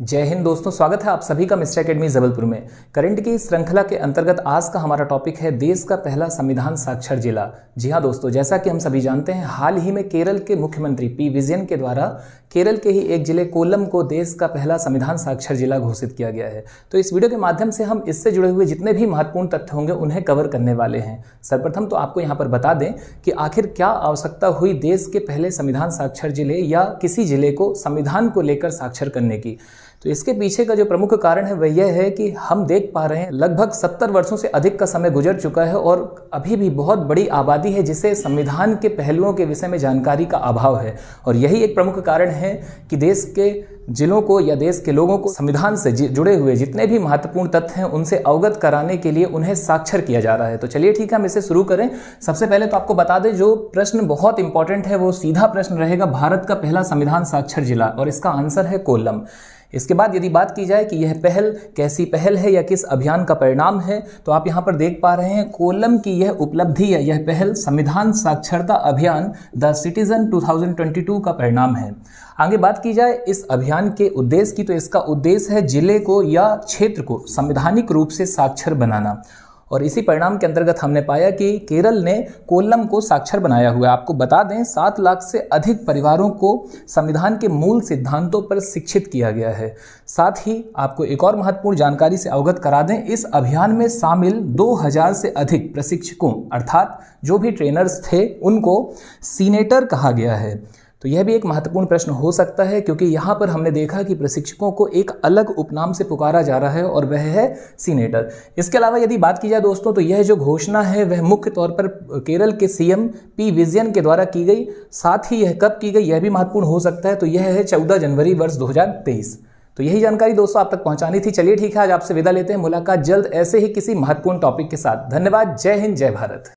जय हिंद दोस्तों स्वागत है आप सभी का मिस्टर एकेडमी जबलपुर में करंट की श्रृंखला के अंतर्गत आज का हमारा टॉपिक है देश का पहला संविधान साक्षर जिला जी हाँ दोस्तों जैसा कि हम सभी जानते हैं हाल ही में केरल के मुख्यमंत्री पी विजयन के द्वारा केरल के ही एक जिले कोलम को देश का पहला संविधान साक्षर जिला घोषित किया गया है तो इस वीडियो के माध्यम से हम इससे जुड़े हुए जितने भी महत्वपूर्ण तथ्य होंगे उन्हें कवर करने वाले हैं सर्वप्रथम तो आपको यहाँ पर बता दें कि आखिर क्या आवश्यकता हुई देश के पहले संविधान साक्षर जिले या किसी जिले को संविधान को लेकर साक्षर करने की तो इसके पीछे का जो प्रमुख कारण है वह यह है कि हम देख पा रहे हैं लगभग सत्तर वर्षों से अधिक का समय गुजर चुका है और अभी भी बहुत बड़ी आबादी है जिसे संविधान के पहलुओं के विषय में जानकारी का अभाव है और यही एक प्रमुख कारण है कि देश के जिलों को या देश के लोगों को संविधान से जुड़े हुए जितने भी महत्वपूर्ण तथ्य हैं उनसे अवगत कराने के लिए उन्हें साक्षर किया जा रहा है तो चलिए ठीक है हम इसे शुरू करें सबसे पहले तो आपको बता दें जो प्रश्न बहुत इंपॉर्टेंट है वो सीधा प्रश्न रहेगा भारत का पहला संविधान साक्षर जिला और इसका आंसर है कोल्लम इसके बाद यदि बात की जाए कि यह पहल कैसी पहल है या किस अभियान का परिणाम है तो आप यहाँ पर देख पा रहे हैं कोलम की यह उपलब्धि या यह पहल संविधान साक्षरता अभियान द सिटीजन 2022 का परिणाम है आगे बात की जाए इस अभियान के उद्देश्य की तो इसका उद्देश्य है जिले को या क्षेत्र को संवैधानिक रूप से साक्षर बनाना और इसी परिणाम के अंतर्गत हमने पाया कि केरल ने कोल्लम को साक्षर बनाया हुआ है आपको बता दें सात लाख से अधिक परिवारों को संविधान के मूल सिद्धांतों पर शिक्षित किया गया है साथ ही आपको एक और महत्वपूर्ण जानकारी से अवगत करा दें इस अभियान में शामिल 2000 से अधिक प्रशिक्षकों अर्थात जो भी ट्रेनर्स थे उनको सीनेटर कहा गया है तो यह भी एक महत्वपूर्ण प्रश्न हो सकता है क्योंकि यहाँ पर हमने देखा कि प्रशिक्षकों को एक अलग उपनाम से पुकारा जा रहा है और वह है सीनेटर इसके अलावा यदि बात की जाए दोस्तों तो यह जो घोषणा है वह मुख्य तौर पर केरल के सीएम पी विजयन के द्वारा की गई साथ ही यह कब की गई यह भी महत्वपूर्ण हो सकता है तो यह है चौदह जनवरी वर्ष दो तो यही जानकारी दोस्तों आप तक पहुंचानी थी चलिए ठीक है आज आपसे विदा लेते हैं मुलाकात जल्द ऐसे ही किसी महत्वपूर्ण टॉपिक के साथ धन्यवाद जय हिंद जय भारत